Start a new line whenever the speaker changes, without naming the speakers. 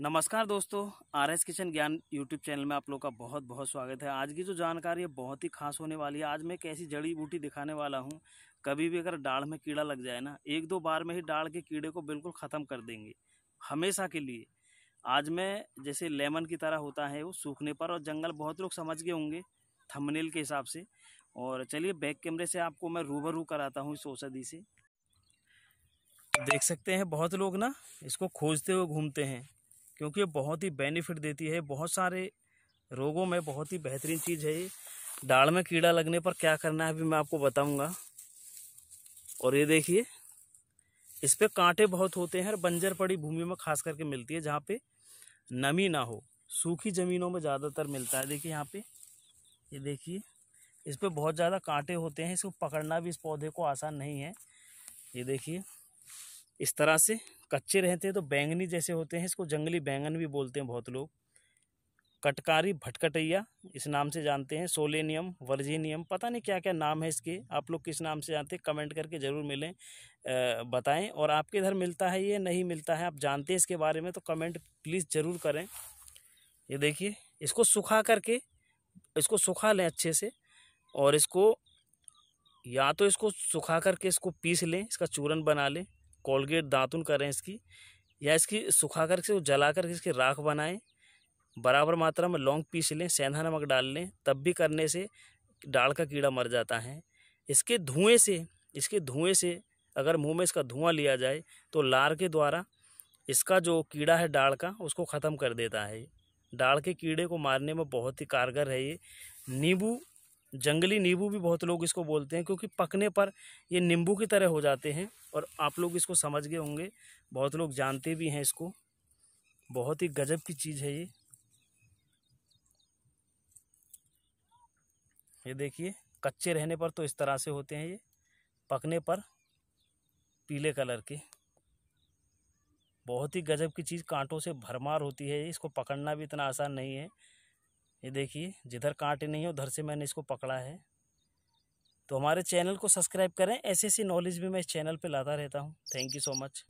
नमस्कार दोस्तों R S kitchen Gyan YouTube channel में आप लोग का बहुत बहुत स्वागत है आज की जो जानकारी है बहुत ही खास होने वाली है आज मैं कैसी जड़ी बूटी दिखाने वाला हूँ कभी भी अगर डाल में कीड़ा लग जाए ना एक दो बार में ही डाल के कीड़े को बिल्कुल ख़त्म कर देंगे हमेशा के लिए आज मैं जैसे लेमन की तरह होता है वो सूखने पर और जंगल बहुत लोग समझ गए होंगे थमनेल के हिसाब से और चलिए बैक कैमरे से आपको मैं रूबरू कराता हूँ इस औषधि से देख सकते हैं बहुत लोग ना इसको खोजते हुए घूमते हैं क्योंकि ये बहुत ही बेनिफिट देती है बहुत सारे रोगों में बहुत ही बेहतरीन चीज़ है ये दाल में कीड़ा लगने पर क्या करना है अभी मैं आपको बताऊंगा और ये देखिए इस पर कांटे बहुत होते हैं और बंजर पड़ी भूमि में खास करके मिलती है जहाँ पे नमी ना हो सूखी ज़मीनों में ज़्यादातर मिलता है देखिए यहाँ पे ये देखिए इस पर बहुत ज़्यादा कांटे होते हैं इसको पकड़ना भी इस पौधे को आसान नहीं है ये देखिए इस तरह से कच्चे रहते हैं तो बैंगनी जैसे होते हैं इसको जंगली बैंगन भी बोलते हैं बहुत लोग कटकारी भटकटैया इस नाम से जानते हैं सोलेनियम वर्जीनियम पता नहीं क्या क्या नाम है इसके आप लोग किस नाम से जानते हैं कमेंट करके ज़रूर मिलें बताएं और आपके इधर मिलता है ये नहीं मिलता है आप जानते हैं इसके बारे में तो कमेंट प्लीज़ ज़रूर करें ये देखिए इसको सुखा करके इसको सुखा लें अच्छे से और इसको या तो इसको सुखा करके इसको पीस लें इसका चूरन बना लें कोलगेट दातुन करें इसकी या इसकी सुखा करके वो जला करके इसकी राख बनाएं बराबर मात्रा में लौंग पीस लें सेंधा नमक डाल लें तब भी करने से डाल का कीड़ा मर जाता है इसके धुएँ से इसके धुएँ से अगर मुंह में इसका धुआं लिया जाए तो लार के द्वारा इसका जो कीड़ा है डाल का उसको ख़त्म कर देता है डाल के कीड़े को मारने में बहुत ही कारगर है ये नींबू जंगली नींबू भी बहुत लोग इसको बोलते हैं क्योंकि पकने पर ये नींबू की तरह हो जाते हैं और आप लोग इसको समझ गए होंगे बहुत लोग जानते भी हैं इसको बहुत ही गजब की चीज़ है ये ये देखिए कच्चे रहने पर तो इस तरह से होते हैं ये पकने पर पीले कलर के बहुत ही गजब की चीज़ कांटों से भरमार होती है इसको पकड़ना भी इतना आसान नहीं है ये देखिए जिधर कांटे नहीं है उधर से मैंने इसको पकड़ा है तो हमारे चैनल को सब्सक्राइब करें ऐसी ऐसी नॉलेज भी मैं इस चैनल पे लाता रहता हूँ थैंक यू सो मच